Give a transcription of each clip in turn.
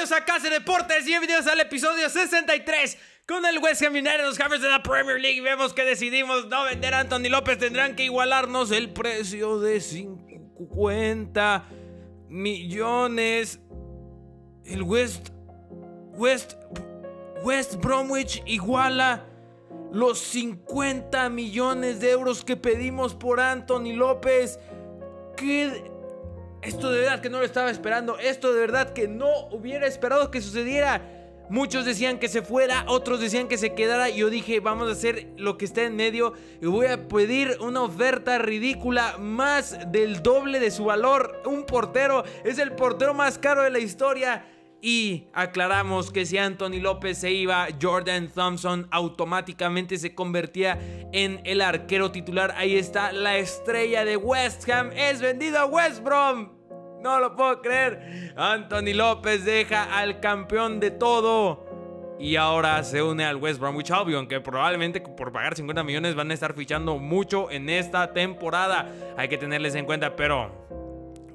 Bienvenidos a Casa Deportes, bienvenidos al episodio 63 con el West Ham United, los Hammers de la Premier League. Vemos que decidimos no vender a Anthony López, tendrán que igualarnos el precio de 50 millones. El West West West Bromwich iguala los 50 millones de euros que pedimos por Anthony López. ¿Qué esto de verdad que no lo estaba esperando. Esto de verdad que no hubiera esperado que sucediera. Muchos decían que se fuera, otros decían que se quedara. yo dije, vamos a hacer lo que está en medio. Y voy a pedir una oferta ridícula, más del doble de su valor. Un portero, es el portero más caro de la historia. Y aclaramos que si Anthony López se iba, Jordan Thompson automáticamente se convertía en el arquero titular. Ahí está la estrella de West Ham. Es vendido a West Brom. No lo puedo creer. Anthony López deja al campeón de todo. Y ahora se une al West Bromwich Albion, que probablemente por pagar 50 millones van a estar fichando mucho en esta temporada. Hay que tenerles en cuenta, pero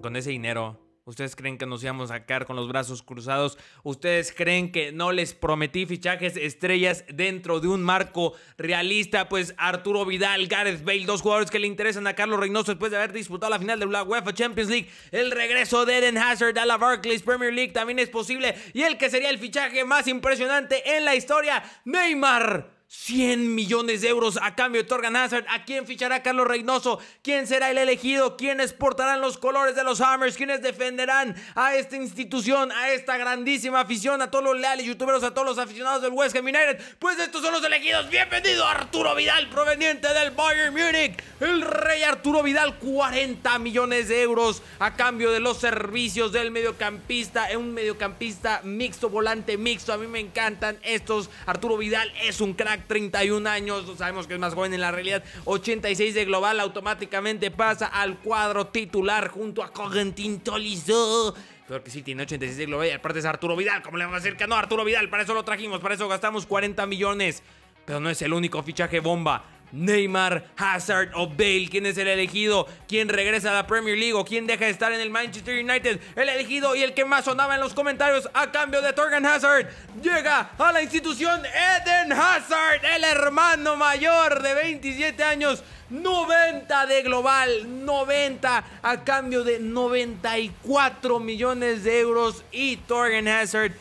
con ese dinero ¿Ustedes creen que nos íbamos a sacar con los brazos cruzados? ¿Ustedes creen que no les prometí fichajes estrellas dentro de un marco realista? Pues Arturo Vidal, Gareth Bale, dos jugadores que le interesan a Carlos Reynoso después de haber disputado la final de la UEFA Champions League. El regreso de Eden Hazard a la Barclays Premier League también es posible. Y el que sería el fichaje más impresionante en la historia, Neymar 100 millones de euros a cambio de Torgan Hazard. ¿A quién fichará Carlos Reynoso? ¿Quién será el elegido? ¿Quiénes portarán los colores de los Hammers? ¿Quiénes defenderán a esta institución, a esta grandísima afición, a todos los leales youtuberos, a todos los aficionados del West Ham United? Pues estos son los elegidos. Bienvenido Arturo Vidal, proveniente del Bayern Munich, El rey Arturo Vidal, 40 millones de euros a cambio de los servicios del mediocampista. Es eh, un mediocampista mixto, volante mixto. A mí me encantan estos. Arturo Vidal es un crack 31 años, sabemos que es más joven en la realidad, 86 de global, automáticamente pasa al cuadro titular junto a Cogentin Tolizo. Peor que sí, tiene 86 de global y aparte es Arturo Vidal. ¿Cómo le vamos a decir que no? Arturo Vidal, para eso lo trajimos, para eso gastamos 40 millones. Pero no es el único fichaje bomba. Neymar, Hazard o Bale, quién es el elegido, quién regresa a la Premier League o quién deja de estar en el Manchester United, el elegido y el que más sonaba en los comentarios a cambio de Torgan Hazard, llega a la institución Eden Hazard, el hermano mayor de 27 años, 90 de global, 90 a cambio de 94 millones de euros y Torgan Hazard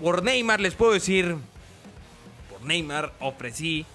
por Neymar les puedo decir, por Neymar ofrecí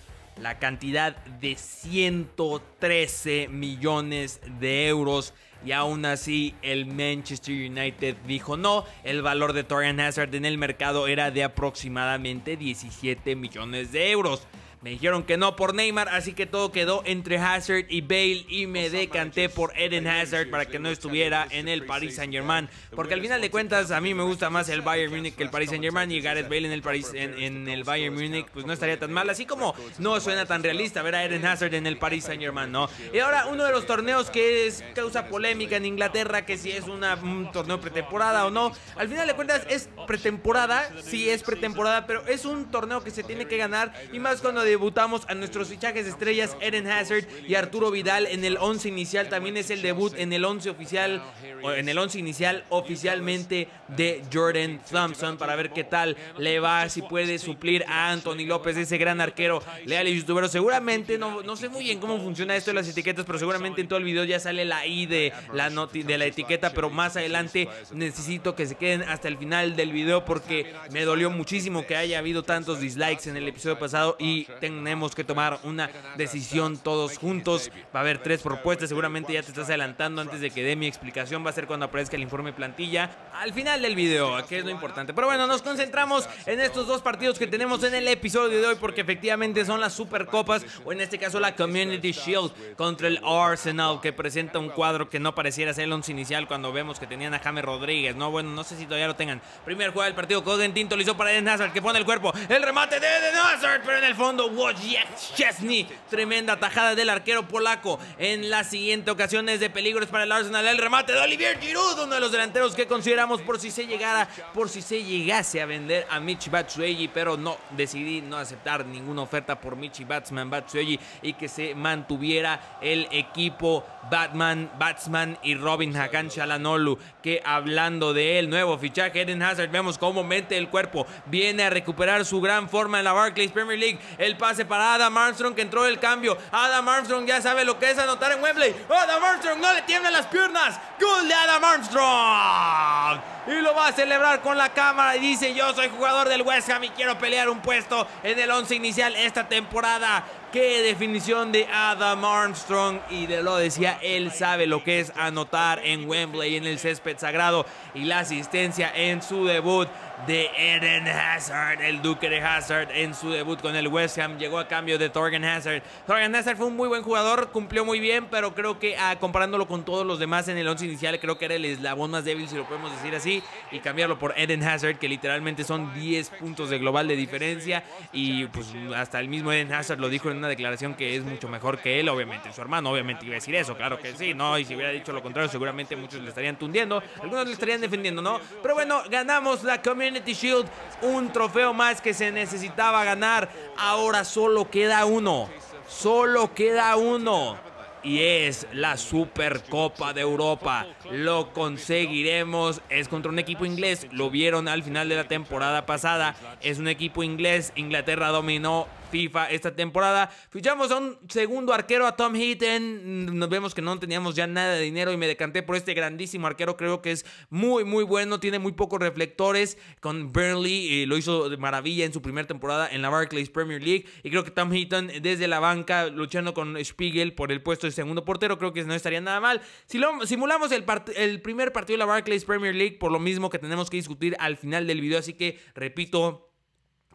la cantidad de 113 millones de euros. Y aún así, el Manchester United dijo no. El valor de Torian Hazard en el mercado era de aproximadamente 17 millones de euros. Me dijeron que no por Neymar, así que todo quedó entre Hazard y Bale y me decanté por Eden Hazard para que no estuviera en el Paris Saint Germain. Porque al final de cuentas a mí me gusta más el Bayern Múnich que el Paris Saint Germain y Gareth Bale en el, Paris, en, este el Bayern Múnich pues no estaría tan mal. Así como no suena tan realista ver a Eden Hazard en el Paris Saint Germain, ¿no? Y ahora uno de los torneos que es causa polémica en Inglaterra, que si es un torneo pretemporada o no. Al final de cuentas es pretemporada, sí es pretemporada, pero es un torneo que se tiene que ganar y más cuando debutamos a nuestros fichajes estrellas Eden Hazard y Arturo Vidal en el 11 inicial. También es el debut en el 11 oficial, o en el 11 inicial oficialmente de Jordan Thompson para ver qué tal le va, si puede suplir a Anthony López, ese gran arquero leal y youtuber Seguramente, no, no sé muy bien cómo funciona esto de las etiquetas, pero seguramente en todo el video ya sale la I de la, noti de la etiqueta, pero más adelante necesito que se queden hasta el final del video porque me dolió muchísimo que haya habido tantos dislikes en el episodio pasado y tenemos que tomar pues, una decisión todos juntos. Va a haber tres propuestas, seguramente ya te estás adelantando antes de que dé mi explicación. Va a ser cuando aparezca el informe plantilla al final del video, que es lo importante. Pero bueno, nos concentramos en estos dos partidos que tenemos en el episodio de hoy porque efectivamente son las Supercopas o en este caso la Community Shield contra el Arsenal que presenta un cuadro que no pareciera ser el once inicial cuando vemos que tenían a James Rodríguez. No, bueno, no sé si todavía lo tengan. Primer juego del partido, Tinto lo hizo para Eden Hazard que pone el cuerpo. El remate de Eden Hazard, pero en el fondo Wojciech Tremenda tajada del arquero polaco. En la siguiente ocasión es de peligros para el Arsenal. El remate de Olivier Giroud, uno de los delanteros que consideramos por si se llegara, por si se llegase a vender a Michi Batsuegi, pero no, decidí no aceptar ninguna oferta por Michi Batsman Batsuegi y que se mantuviera el equipo Batman, Batsman y Robin Hakan Shalanolu, que hablando de él, nuevo fichaje Eden Hazard, vemos cómo mete el cuerpo, viene a recuperar su gran forma en la Barclays Premier League, el pase para Adam Armstrong que entró el cambio. Adam Armstrong ya sabe lo que es anotar en Wembley. Adam Armstrong no le tiemblan las piernas. Gol de Adam Armstrong. Y lo va a celebrar con la cámara y dice, yo soy jugador del West Ham y quiero pelear un puesto en el 11 inicial esta temporada. Qué definición de Adam Armstrong. Y de lo decía, él sabe lo que es anotar en Wembley, en el césped sagrado y la asistencia en su debut de Eden Hazard, el duque de Hazard en su debut con el West Ham, llegó a cambio de Thorgan Hazard. Thorgan Hazard fue un muy buen jugador, cumplió muy bien, pero creo que ah, comparándolo con todos los demás en el once inicial, creo que era el eslabón más débil, si lo podemos decir así, y cambiarlo por Eden Hazard, que literalmente son 10 puntos de global de diferencia, y pues hasta el mismo Eden Hazard lo dijo en una declaración que es mucho mejor que él, obviamente, su hermano, obviamente iba a decir eso, claro que sí, ¿no? Y si hubiera dicho lo contrario, seguramente muchos le estarían tundiendo, algunos le estarían defendiendo, ¿no? Pero bueno, ganamos la comida Shield, un trofeo más que se necesitaba ganar. Ahora solo queda uno, solo queda uno. Y es la Supercopa de Europa. Lo conseguiremos. Es contra un equipo inglés. Lo vieron al final de la temporada pasada. Es un equipo inglés. Inglaterra dominó FIFA esta temporada. Fichamos a un segundo arquero, a Tom Heaton. Nos vemos que no teníamos ya nada de dinero y me decanté por este grandísimo arquero. Creo que es muy, muy bueno. Tiene muy pocos reflectores con Burnley. lo hizo de maravilla en su primera temporada en la Barclays Premier League. Y creo que Tom Heaton desde la banca, luchando con Spiegel por el puesto de segundo portero, creo que no estaría nada mal. Si lo, simulamos el, el primer partido de la Barclays Premier League, por lo mismo que tenemos que discutir al final del video. Así que, repito,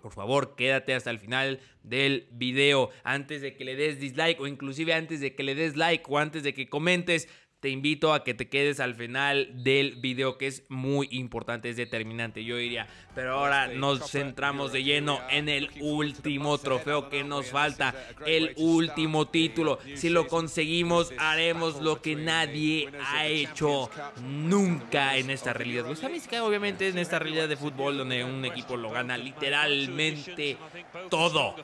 por favor, quédate hasta el final del video. Antes de que le des dislike o inclusive antes de que le des like o antes de que comentes, te invito a que te quedes al final del video que es muy importante, es determinante, yo diría. Pero pues ahora nos centramos de lleno en el último trofeo que nos falta, el último título. Si lo conseguimos, haremos lo que nadie ha hecho nunca pues, en esta realidad. West Ham, que obviamente en esta realidad de fútbol donde un equipo lo gana literalmente todo,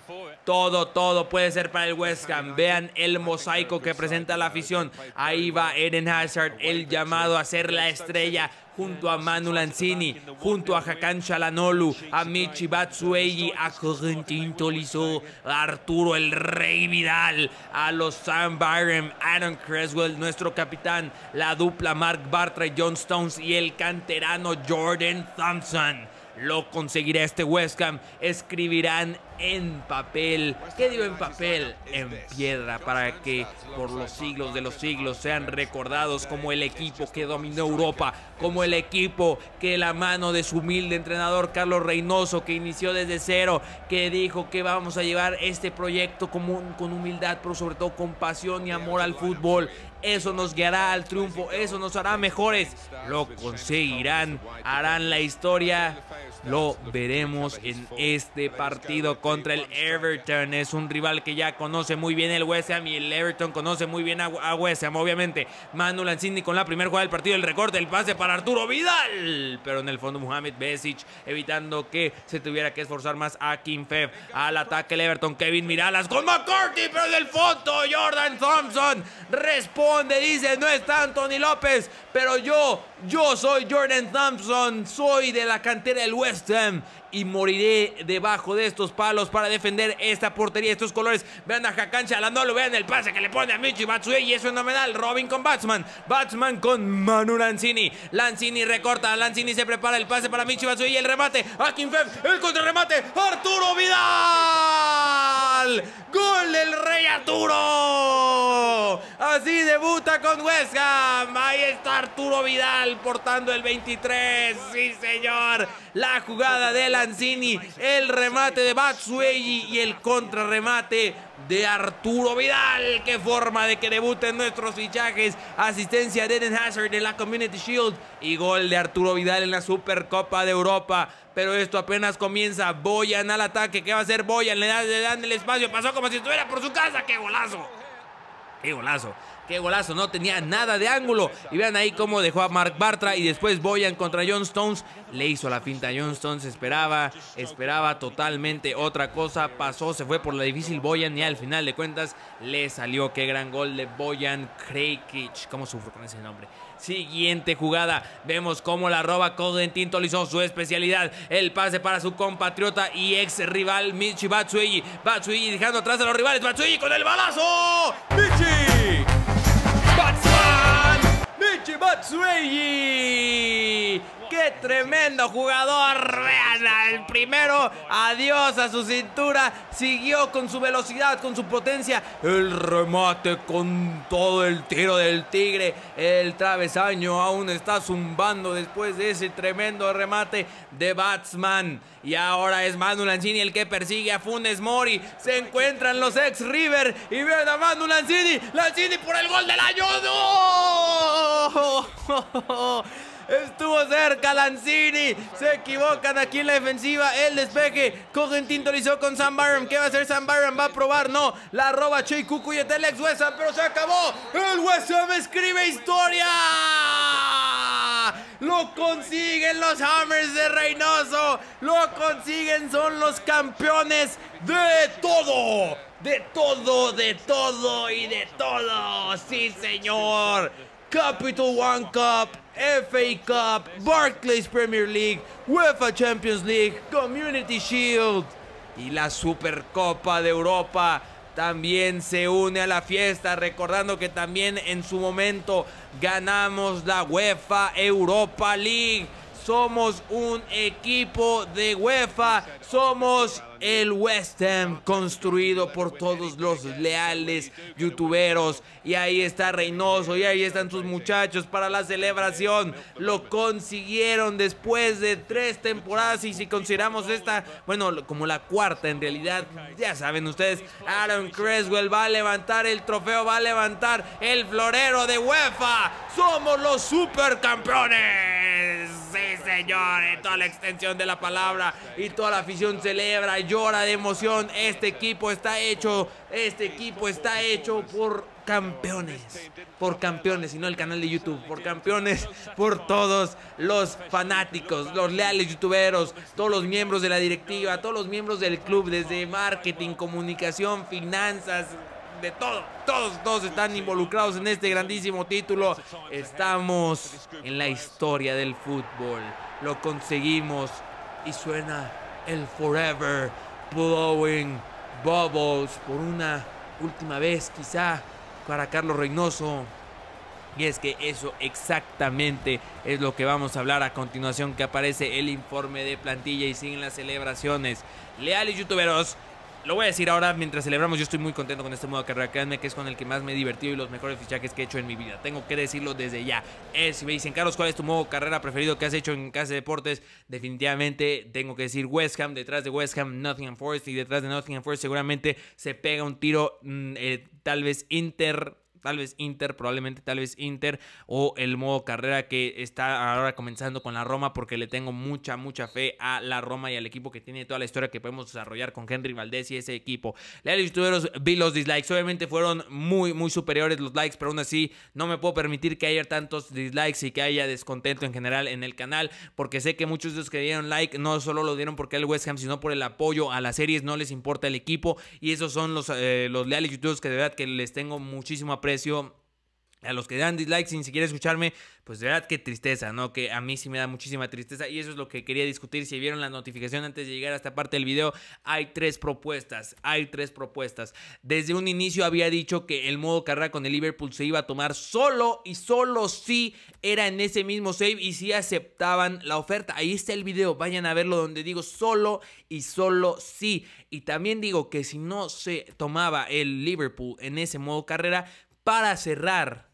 todo, todo puede ser para el West Ham. Vean el mosaico que presenta la afición. Ahí va el Eden Hazard, el llamado a ser la estrella junto a Manu Lanzini, junto a Hakan Shalanolu, a Michi Batsuegi, a Corentin Tolizo, a Arturo el Rey Vidal, a los Sam Byron, Aaron Creswell, nuestro capitán, la dupla Mark Bartra, y John Stones y el canterano Jordan Thompson. Lo conseguirá este West Ham. Escribirán en papel. ¿Qué dio en papel? En piedra para que por los siglos de los siglos sean recordados como el equipo que dominó Europa, como el equipo que la mano de su humilde entrenador Carlos Reynoso, que inició desde cero, que dijo que vamos a llevar este proyecto con humildad, pero sobre todo con pasión y amor al fútbol. Eso nos guiará al triunfo, eso nos hará mejores. Lo conseguirán, harán la historia. Lo veremos en este partido contra el Everton. Es un rival que ya conoce muy bien el West Ham y el Everton conoce muy bien a, West Ham. Obviamente, Manu Lanzini con la primera jugada del partido, el recorte, el pase para Arturo Vidal. Pero en el fondo, Mohamed Besic evitando que se tuviera que esforzar más a Kim Feb. Al ataque el Everton, Kevin Miralas con McCarthy, pero en el fondo, Jordan Thompson responde, dice, no está Anthony López, pero yo, yo soy Jordan Thompson, soy de la cantera del West Ham y moriré debajo de estos palos para defender esta portería, estos colores. Vean a Hakan lo vean el pase que le pone a Michi Batsue y es fenomenal. Robin con Batsman, Batsman con Manu Lanzini. Lanzini recorta, Lanzini se prepara el pase para Michi Batsue y el remate. A el contrarremate, Arturo Vidal. Gol del Rey Arturo. Así debuta con West Ham. Ahí está Arturo Vidal portando el 23. Sí, señor. La jugada de la el remate de Batsuelli y el contrarremate de Arturo Vidal. Qué forma de que debuten nuestros fichajes. Asistencia de Eden Hazard en la Community Shield y gol de Arturo Vidal en la Supercopa de Europa. Pero esto apenas comienza. Boyan al ataque. ¿Qué va a hacer Boyan? Le le dan el espacio. Pasó como si estuviera por su casa. ¡Qué golazo! Qué golazo, qué golazo, no tenía nada de ángulo. Y vean ahí cómo dejó a Mark Bartra y después Boyan contra John Stones. Le hizo la finta a John Stones, esperaba, esperaba totalmente otra cosa. Pasó, se fue por la difícil Boyan y al final de cuentas le salió. Qué gran gol de Boyan Krejkic! ¿Cómo sufro con ese nombre? Siguiente jugada. Vemos cómo la roba tinto hizo su especialidad. El pase para su compatriota y ex rival Michi Batsuigi. Batsuigi dejando atrás a los rivales. Batsuigi con el balazo. Michi. Batsman. Michi tremendo jugador. real. El primero. Adiós a su cintura. Siguió con su velocidad, con su potencia. El remate con todo el tiro del tigre. El travesaño aún está zumbando después de ese tremendo remate de Batsman. Y ahora es Manu Lanzini el que persigue a Funes Mori. Se encuentran los ex River. Y vean a Manu Lanzini. Lanzini por el gol del año. ¡No! Estuvo cerca Lanzini. Se equivocan aquí en la defensiva. El despeje. Cogen tintorizó con Sam Byron. ¿Qué va a hacer Sam Byron? Va a probar. No. La roba Chey Cucu y el ex West Pero se acabó. El West Ham escribe historia. Lo consiguen los Hammers de Reynoso. Lo consiguen. Son los campeones de todo. De todo, de todo y de todo. Sí, señor. Capital One Cup FA Cup, Barclays Premier League, UEFA Champions League, Community Shield y la Supercopa de Europa también se une a la fiesta, recordando que también en su momento ganamos la UEFA Europa League somos un equipo de UEFA, somos el West Ham construido por todos los leales youtuberos. Y ahí está Reynoso, y ahí están sus muchachos para la celebración. Lo consiguieron después de tres temporadas y si consideramos esta, bueno, como la cuarta en realidad, ya saben ustedes, Aaron Creswell va a levantar el trofeo, va a levantar el florero de UEFA. Somos los supercampeones señores, toda la extensión de la palabra y toda la afición celebra, llora de emoción. Este equipo está hecho, este equipo está hecho por campeones, por campeones, y no el canal de YouTube, por campeones, por todos los fanáticos, los leales youtuberos, todos los miembros de la directiva, todos los miembros del club, desde marketing, comunicación, finanzas, de todo. Todos, todos están involucrados en este grandísimo título. Estamos en la historia del fútbol. Lo conseguimos y suena el Forever Blowing Bubbles por una última vez quizá para Carlos Reynoso. Y es que eso exactamente es lo que vamos a hablar a continuación, que aparece el informe de plantilla y siguen las celebraciones. Leales youtuberos, lo voy a decir ahora mientras celebramos, yo estoy muy contento con este modo carrera. Créanme que es con el que más me he divertido y los mejores fichajes que he hecho en mi vida. Tengo que decirlo desde ya. si me dicen, Carlos, ¿cuál es tu modo de carrera preferido que has hecho en Casa de Deportes? Definitivamente tengo que decir West Ham. Detrás de West Ham, Nottingham Forest. Y detrás de Nottingham Forest seguramente se pega un tiro mm, eh, tal vez inter tal vez Inter, probablemente tal vez Inter o el modo carrera que está ahora comenzando con la Roma porque le tengo mucha, mucha fe a la Roma y al equipo que tiene toda la historia que podemos desarrollar con Henry Valdés y ese equipo. leales youtubers, vi los dislikes, obviamente fueron muy, muy superiores los likes, pero aún así no me puedo permitir que haya tantos dislikes y que haya descontento en general en el canal porque sé que muchos de los que dieron like no solo lo dieron porque el West Ham, sino por el apoyo a las series, no les importa el equipo y esos son los, eh, los leales youtubers que de verdad que les tengo muchísimo aprecio a los que dan dislike sin siquiera escucharme, pues de verdad que tristeza, ¿no? Que a mí sí me da muchísima tristeza y eso es lo que quería discutir. Si vieron la notificación antes de llegar a esta parte del video, hay tres propuestas, hay tres propuestas. Desde un inicio había dicho que el modo carrera con el Liverpool se iba a tomar solo y solo si era en ese mismo save y si aceptaban la oferta. Ahí está el video, vayan a verlo donde digo solo y solo si. Y también digo que si no se tomaba el Liverpool en ese modo carrera, para cerrar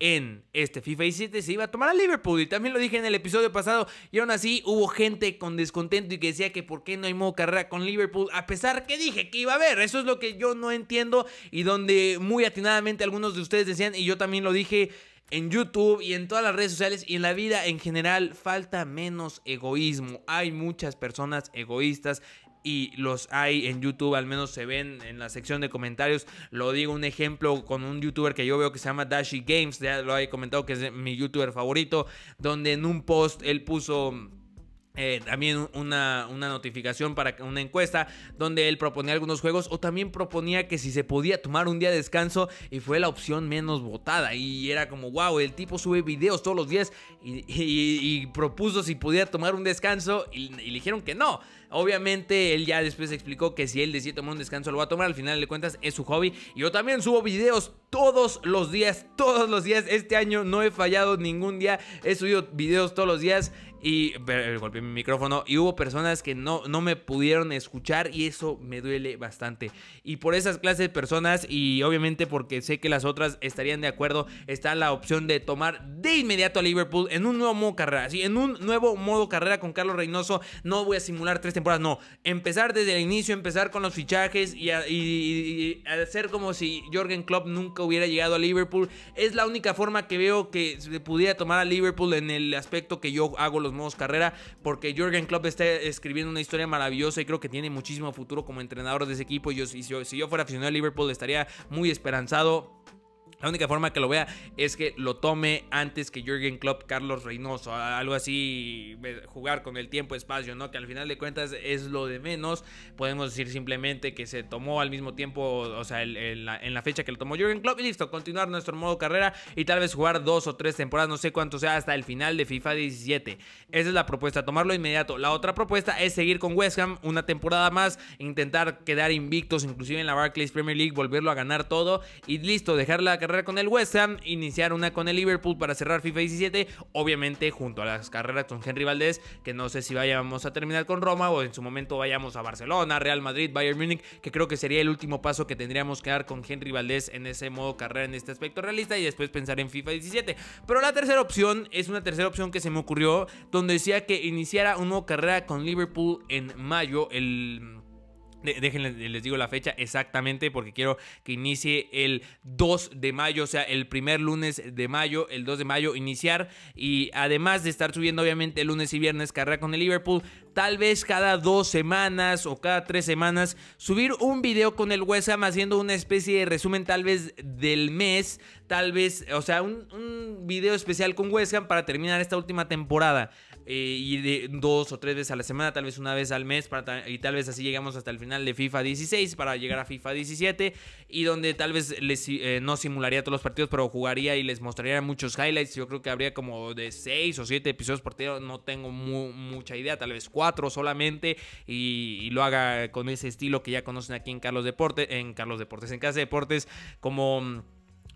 en este FIFA 17 se iba a tomar a Liverpool. Y también lo dije en el episodio pasado. Y aún así hubo gente con descontento y que decía que por qué no hay modo carrera con Liverpool. A pesar que dije que iba a haber. Eso es lo que yo no entiendo. Y donde muy atinadamente algunos de ustedes decían. Y yo también lo dije en YouTube y en todas las redes sociales y en la vida en general falta menos egoísmo. Hay muchas personas egoístas y los hay en YouTube, al menos se ven en la sección de comentarios. Lo digo un ejemplo con un youtuber que yo veo que se llama Dashi Games, ya lo he comentado que es mi youtuber favorito, donde en un post él puso eh, también una, una, notificación para una encuesta donde él proponía algunos juegos o también proponía que si se podía tomar un día de descanso y fue la opción menos votada y era como wow el tipo sube videos todos los días y, propuso si podía tomar un descanso y, le dijeron que no obviamente él ya después explicó que si él decide tomar un descanso lo va a tomar al final de cuentas es su hobby y yo también subo videos todos los días todos los días este año no he fallado ningún día he subido videos todos los días y golpeé mi micrófono y hubo personas que no, no me pudieron escuchar y eso me duele bastante. Y por esas clases de personas y obviamente porque sé que las otras estarían de acuerdo, está la opción de tomar de inmediato a Liverpool en un nuevo modo carrera. en un nuevo modo carrera con Carlos Reynoso. No voy a simular tres temporadas, no. Empezar desde el inicio, empezar con los fichajes y, hacer como si Jorgen Klopp nunca hubiera llegado a Liverpool. Es la única forma que veo que se pudiera tomar a Liverpool en el aspecto que yo hago los carrera, porque Jürgen Klopp está escribiendo una historia maravillosa y creo que tiene muchísimo futuro como entrenador de ese equipo. Yo, si, si yo fuera aficionado a Liverpool estaría muy esperanzado la única forma que lo vea es que lo tome antes que Jürgen Klopp, Carlos Reynoso, algo así, jugar con el tiempo, espacio, ¿no? Que al final de cuentas es lo de menos. Podemos decir simplemente que se tomó al mismo tiempo, o sea, en la fecha que lo tomó Jürgen Klopp y listo, continuar nuestro modo carrera y tal vez jugar dos o tres temporadas, no sé cuánto sea, hasta el final de FIFA 17. Esa es la propuesta, tomarlo inmediato. La otra propuesta es seguir con West Ham una temporada más, intentar quedar invictos, inclusive en la Barclays Premier League, volverlo a ganar todo y listo, dejar la carrera con el West Ham, iniciar una con el Liverpool para cerrar FIFA 17, obviamente junto a las carreras con Henry Valdés, que no sé si vayamos a terminar con Roma o en su momento vayamos a Barcelona, Real Madrid, Bayern Múnich, que creo que sería el último paso que tendríamos que dar con Henry Valdés en ese modo carrera, en este aspecto realista y después pensar en FIFA 17. Pero la tercera opción es una tercera opción que se me ocurrió, donde decía que iniciara una nueva carrera con Liverpool en mayo, el Déjenles, les digo la fecha exactamente porque quiero que inicie el 2 de mayo, o sea, el primer lunes de mayo, el 2 de mayo iniciar. Y además de estar subiendo obviamente lunes y viernes carrera con el Liverpool, tal vez cada dos semanas o cada tres semanas subir un video con el West Ham haciendo una especie de resumen tal vez del mes, tal vez, o sea, un, un video especial con West Ham para terminar esta última temporada. Eh, y de dos o tres veces a la semana, tal vez una vez al mes, para, y tal vez así llegamos hasta el final de FIFA 16 para llegar a FIFA 17, y donde tal vez eh, no simularía todos los partidos, pero jugaría y les mostraría muchos highlights. Yo creo que habría como de seis o siete episodios por partido, no tengo mucha idea, tal vez cuatro solamente, y, lo haga con ese estilo que ya conocen aquí en Carlos Deportes, en Carlos Deportes, en Casa de Deportes, como mm,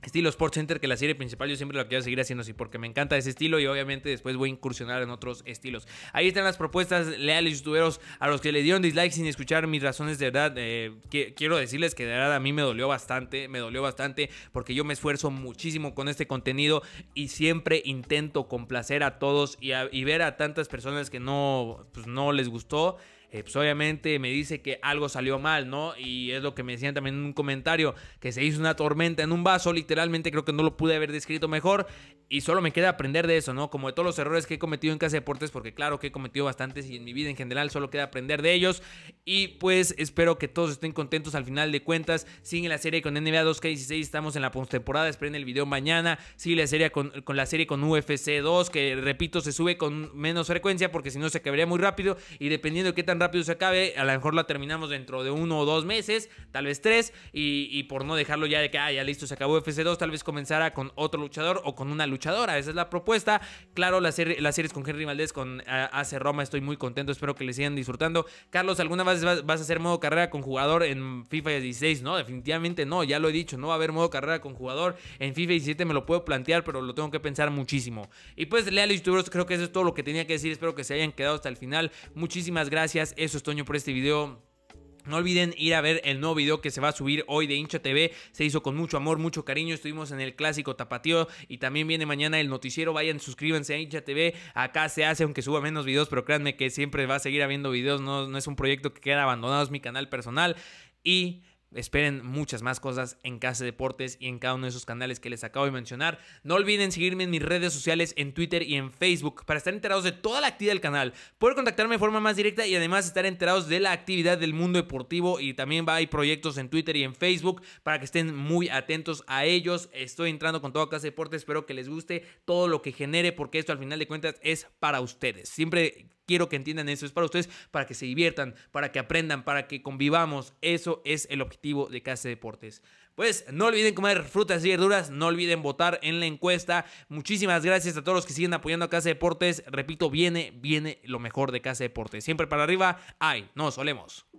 estilo Sports Center, que la serie principal yo siempre la quiero seguir haciendo así porque me encanta ese estilo y obviamente después voy a incursionar en otros estilos. Ahí están las propuestas leales youtuberos a los que le dieron dislike sin escuchar mis razones de verdad. Eh, quiero decirles que de verdad a mí me dolió bastante, me dolió bastante porque yo me esfuerzo muchísimo con este contenido y siempre intento complacer a todos y, ver a tantas personas que no, pues, no les gustó. Eh, pues, obviamente me dice que algo salió mal, ¿no? Y es lo que me decían también en un comentario, que se hizo una tormenta en un vaso, literalmente creo que no lo pude haber descrito mejor y solo me queda aprender de eso, ¿no? Como de todos los errores que he cometido en Casa de Deportes, porque claro que he cometido bastantes y en mi vida en general solo queda aprender de ellos y pues espero que todos estén contentos al final de cuentas, sigue la serie con NBA 2K16, estamos en la postemporada, esperen el video mañana, sigue la serie con, con la serie con UFC 2, que repito, se sube con menos frecuencia porque si no se acabaría muy rápido y dependiendo de qué tan rápido rápido se acabe, a lo mejor la terminamos dentro de uno o dos meses, tal vez tres, y, por no dejarlo ya de que, ah, ya listo, se acabó FC2, tal vez comenzara con otro luchador o con una luchadora, esa es la propuesta. Claro, las serie, series con Henry Valdés, con AC Roma, estoy muy contento, espero que le sigan disfrutando. Carlos, ¿alguna vez vas, a hacer modo carrera con jugador en FIFA 16? No, definitivamente no, ya lo he dicho, no va a haber modo carrera con jugador en FIFA 17, me lo puedo plantear, pero lo tengo que pensar muchísimo. Y pues, leales youtubers, creo que eso es todo lo que tenía que decir, espero que se hayan quedado hasta el final. Muchísimas gracias eso es Toño por este video. No olviden ir a ver el nuevo video que se va a subir hoy de Hincha TV. Se hizo con mucho amor, mucho cariño. Estuvimos en el clásico Tapatío y también viene mañana el noticiero. Vayan, suscríbanse a Hincha TV. Acá se hace, aunque suba menos videos, pero créanme que siempre va a seguir habiendo videos. No, no es un proyecto que queda abandonado, es mi canal personal. Y Esperen muchas más cosas en Casa Deportes y en cada uno de esos canales que les acabo de mencionar. No olviden seguirme en mis redes sociales, en Twitter y en Facebook, para estar enterados de toda la actividad del canal, poder contactarme de forma más directa y además estar enterados de la actividad del mundo deportivo. Y también hay proyectos en Twitter y en Facebook para que estén muy atentos a ellos. Estoy entrando con toda Casa de Deportes, espero que les guste todo lo que genere, porque esto al final de cuentas es para ustedes. Siempre Quiero que entiendan eso. Es para ustedes, para que se diviertan, para que aprendan, para que convivamos. Eso es el objetivo de Casa de Deportes. Pues no olviden comer frutas y verduras, no olviden votar en la encuesta. Muchísimas gracias a todos los que siguen apoyando a Casa de Deportes. Repito, viene, viene lo mejor de Casa de Deportes. Siempre para arriba. Ay, nos olemos!